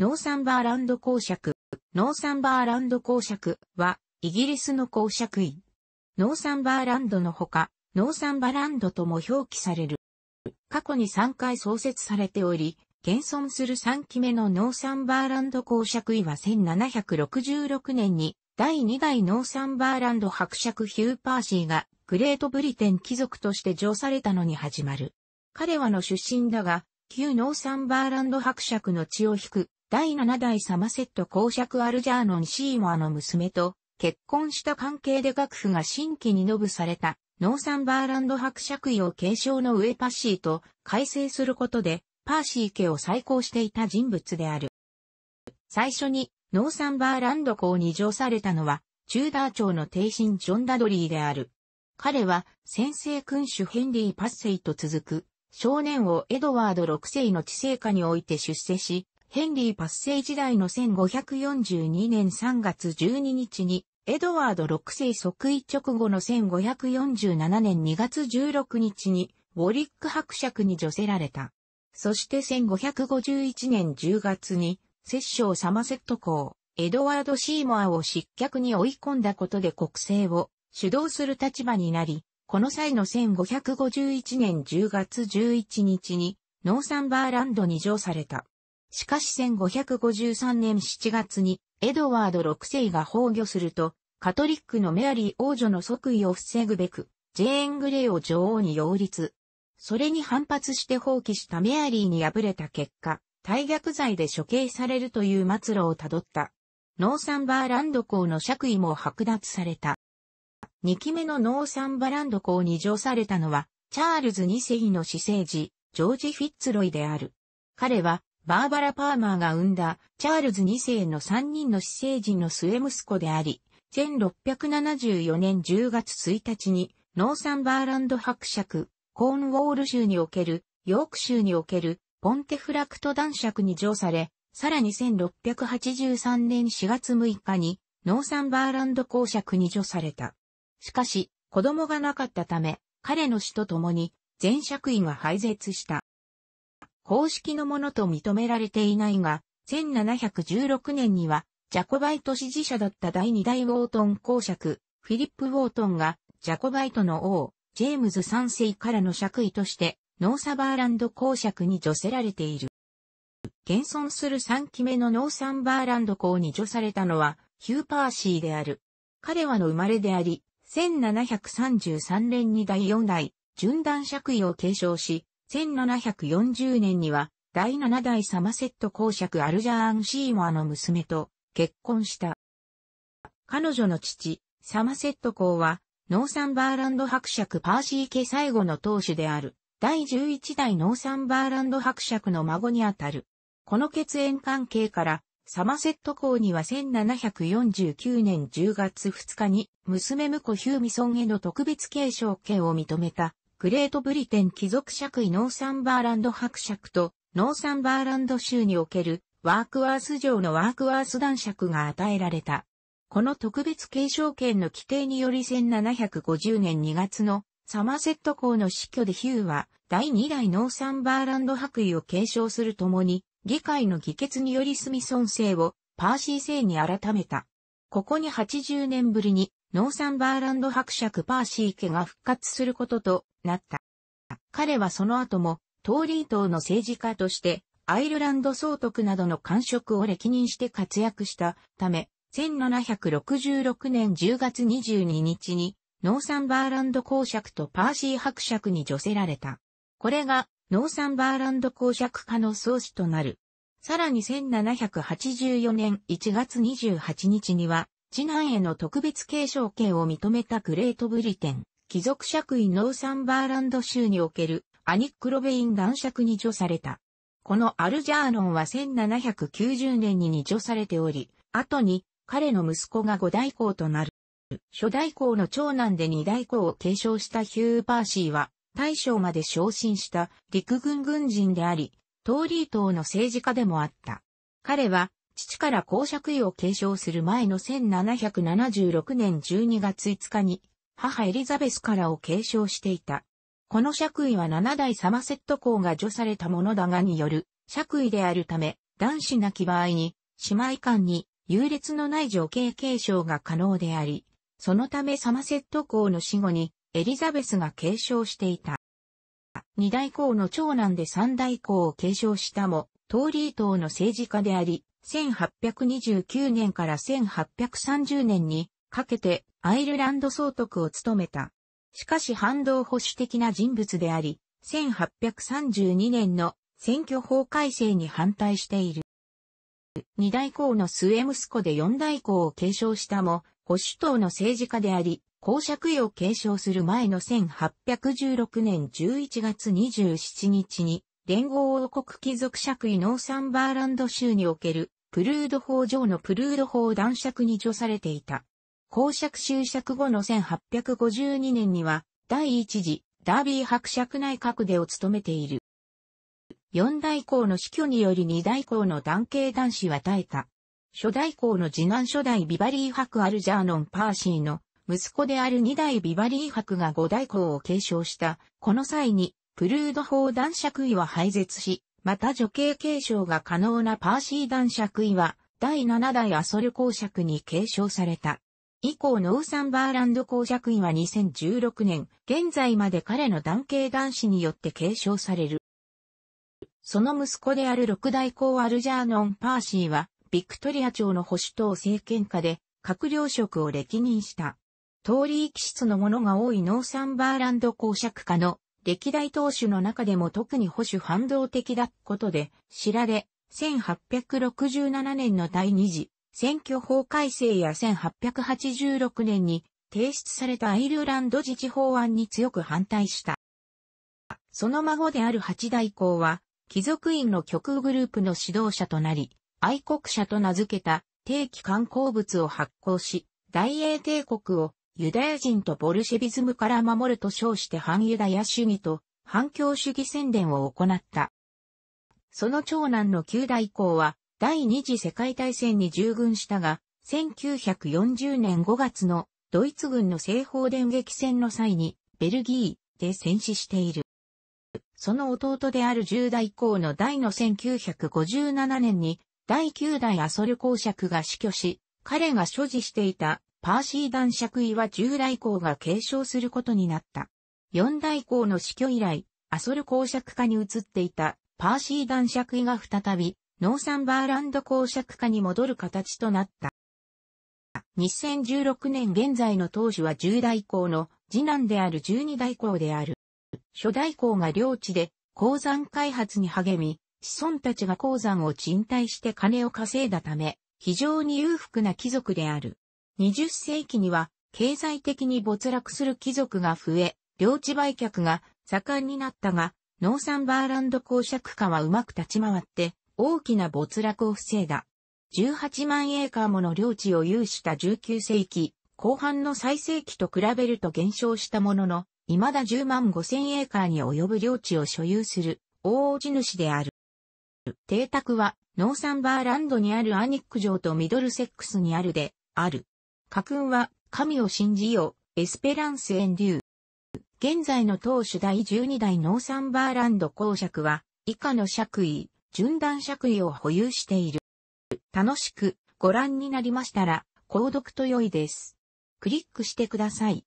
ノーサンバーランド公爵。ノーサンバーランド公爵は、イギリスの公爵院。ノーサンバーランドのほか、ノーサンバランドとも表記される。過去に3回創設されており、現存する3期目のノーサンバーランド公爵位は1766年に第2代ノーサンバーランド伯爵ヒューパーシーがグレートブリテン貴族として上されたのに始まる。彼はの出身だが、旧ノーサンバーランド伯爵の血を引く第七代サマセット公爵アルジャーノン・シーモアの娘と結婚した関係で学府が新規にノブされたノーサンバーランド伯爵位を継承の上パッシーと改正することでパーシー家を再興していた人物である。最初にノーサンバーランド公に上されたのはチューダー朝の帝臣ジョン・ダドリーである。彼は先制君主ヘンリー・パッセイと続く少年王エドワード6世の治世下において出世し、ヘンリー・パッセイ時代の1542年3月12日に、エドワード6世即位直後の1547年2月16日に、ウォリック伯爵に除せられた。そして1551年10月に、摂政サマセット公、エドワード・シーモアを失脚に追い込んだことで国政を主導する立場になり、この際の1551年10月11日に、ノーサンバーランドに上された。しかし1553年7月にエドワード6世が崩御すると、カトリックのメアリー王女の即位を防ぐべく、ジェーン・グレイを女王に擁立。それに反発して放棄したメアリーに敗れた結果、大逆罪で処刑されるという末路をたどった。ノーサンバーランド公の爵位も剥奪された。2期目のノーサンバーランド公に上されたのは、チャールズ2世の私生児、ジョージ・フィッツロイである。彼は、バーバラ・パーマーが生んだチャールズ2世の3人の私生児の末息子であり、1674年10月1日にノーサンバーランド伯爵、コーンウォール州における、ヨーク州における、ポンテフラクト男爵に乗され、さらに1683年4月6日に、ノーサンバーランド公爵に除された。しかし、子供がなかったため、彼の死と共に、前爵位が廃絶した。公式のものと認められていないが、1716年には、ジャコバイト支持者だった第2代ウォートン公爵、フィリップ・ウォートンが、ジャコバイトの王、ジェームズ3世からの爵位として、ノーサバーランド公爵に除せられている。現存する3期目のノーサンバーランド公に除されたのは、ヒューパーシーである。彼はの生まれであり、1733年に第4代、順断爵位を継承し、1740年には、第7代サマセット公爵アルジャーン・シーモアの娘と結婚した。彼女の父、サマセット公は、ノーサンバーランド伯爵パーシー家最後の当主である、第11代ノーサンバーランド伯爵の孫にあたる。この血縁関係から、サマセット公には1749年10月2日に、娘婿ヒューミソンへの特別継承権を認めた、グレートブリテン貴族爵位ノーサンバーランド伯爵とノーサンバーランド州におけるワークワース上のワークワース男爵が与えられた。この特別継承権の規定により1750年2月のサマセット公の死去でヒューは第2代ノーサンバーランド白位を継承するともに議会の議決によりスミソン制をパーシー制に改めた。ここに80年ぶりにノーサンバーランド伯爵パーシー家が復活することとなった。彼はその後も、トーリー島の政治家として、アイルランド総督などの官職を歴任して活躍したため、1766年10月22日に、ノーサンバーランド公爵とパーシー伯爵に除せられた。これが、ノーサンバーランド公爵家の創始となる。さらに1784年1月28日には、次男への特別継承権を認めたグレートブリテン、貴族爵位ノーサンバーランド州におけるアニック・ロベイン男爵に除された。このアルジャーノンは1790年に二除されており、後に彼の息子が五代公となる。初代公の長男で二代公を継承したヒュー・パーシーは、大将まで昇進した陸軍軍人であり、トーリー党の政治家でもあった。彼は父から公爵位を継承する前の1776年12月5日に、母エリザベスからを継承していた。この爵位は7代サマセット公が除されたものだがによる爵位であるため、男子なき場合に、姉妹間に優劣のない女系継承が可能であり、そのためサマセット公の死後にエリザベスが継承していた。二代公の長男で三代公を継承したも、トーリー党の政治家であり、1829年から1830年にかけてアイルランド総督を務めた。しかし反動保守的な人物であり、1832年の選挙法改正に反対している。二代公の末息子で四代公を継承したも、保守党の政治家であり、公爵位を継承する前の1816年11月27日に、連合王国貴族爵位ノーサンバーランド州における、プルード法上のプルード法男爵に除されていた。公爵就爵後の1852年には、第一次、ダービー伯爵内閣でを務めている。四代公の死去により二代公の男系男子は耐えた。初代公の次男初代ビバリー伯アルジャーノン・パーシーの息子である二代ビバリー伯が五代公を継承した。この際にプルード法男爵位は廃絶し、また女系継承が可能なパーシー男爵位は、第7代アソル公爵に継承された。以降ノーサンバーランド公爵位は2016年、現在まで彼の男系男子によって継承される。その息子である六代公アルジャーノン・パーシーは、ビクトリア朝の保守党政権下で、閣僚職を歴任した。通り気質のものが多いノーサンバーランド公爵下の歴代党首の中でも特に保守反動的だことで知られ、1867年の第二次選挙法改正や1886年に提出されたアイルランド自治法案に強く反対した。その孫である八代公は、貴族院の極右グループの指導者となり、愛国者と名付けた定期観光物を発行し、大英帝国をユダヤ人とボルシェビズムから守ると称して反ユダヤ主義と反共主義宣伝を行った。その長男の九代公は第二次世界大戦に従軍したが、1940年5月のドイツ軍の西方電撃戦の際にベルギーで戦死している。その弟である十代公の第の1957年に第9代アソル公爵が死去し、彼が所持していたパーシー男爵位は従来校が継承することになった。四代校の死去以来、アソル公爵家に移っていたパーシー男爵位が再び、ノーサンバーランド公爵家に戻る形となった。2016年現在の当主は従来校の次男である十二代校である。初代校が領地で鉱山開発に励み、子孫たちが鉱山を賃貸して金を稼いだため、非常に裕福な貴族である。20世紀には経済的に没落する貴族が増え、領地売却が盛んになったが、ノーサンバーランド公爵家はうまく立ち回って大きな没落を防いだ。18万エーカーもの領地を有した19世紀後半の最盛期と比べると減少したものの、未だ10万5千エーカーに及ぶ領地を所有する大地主である。邸宅はノーサンバーランドにあるアニック城とミドルセックスにあるで、ある。家訓は、神を信じよう、エスペランス遠流。現在の当主第12代ノーサンバーランド公爵は、以下の爵位、順段爵位を保有している。楽しくご覧になりましたら、購読と良いです。クリックしてください。